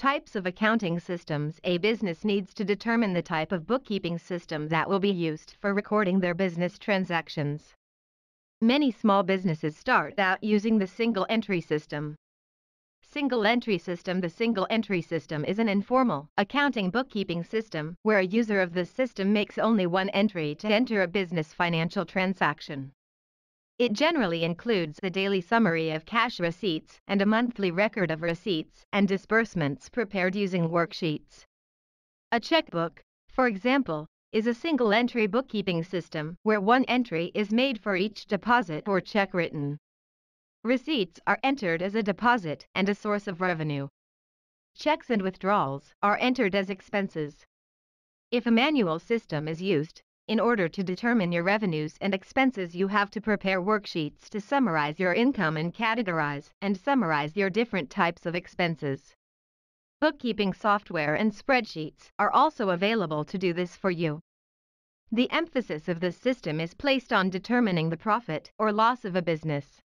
Types of accounting systems A business needs to determine the type of bookkeeping system that will be used for recording their business transactions. Many small businesses start out using the single entry system. Single entry system The single entry system is an informal accounting bookkeeping system where a user of the system makes only one entry to enter a business financial transaction. It generally includes a daily summary of cash receipts and a monthly record of receipts and disbursements prepared using worksheets. A checkbook, for example, is a single entry bookkeeping system where one entry is made for each deposit or check written. Receipts are entered as a deposit and a source of revenue. Checks and withdrawals are entered as expenses. If a manual system is used, in order to determine your revenues and expenses, you have to prepare worksheets to summarize your income and categorize and summarize your different types of expenses. Bookkeeping software and spreadsheets are also available to do this for you. The emphasis of this system is placed on determining the profit or loss of a business.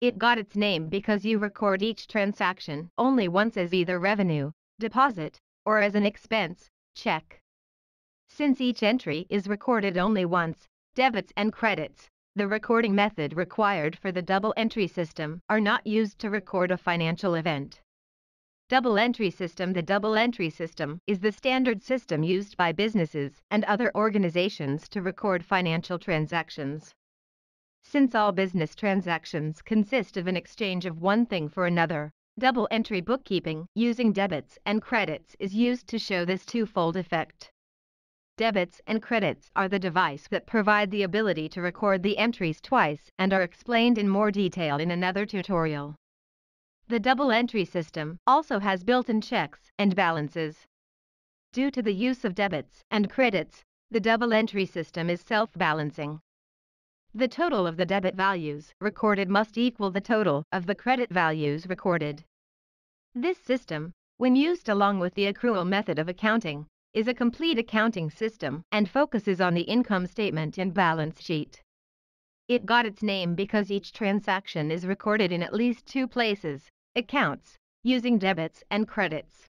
It got its name because you record each transaction only once as either revenue, deposit, or as an expense, check. Since each entry is recorded only once, debits and credits, the recording method required for the double entry system, are not used to record a financial event. Double entry system The double entry system is the standard system used by businesses and other organizations to record financial transactions. Since all business transactions consist of an exchange of one thing for another, double entry bookkeeping using debits and credits is used to show this twofold effect debits and credits are the device that provide the ability to record the entries twice and are explained in more detail in another tutorial. The double entry system also has built-in checks and balances. Due to the use of debits and credits, the double entry system is self-balancing. The total of the debit values recorded must equal the total of the credit values recorded. This system, when used along with the accrual method of accounting, is a complete accounting system and focuses on the income statement and balance sheet. It got its name because each transaction is recorded in at least two places, accounts, using debits and credits.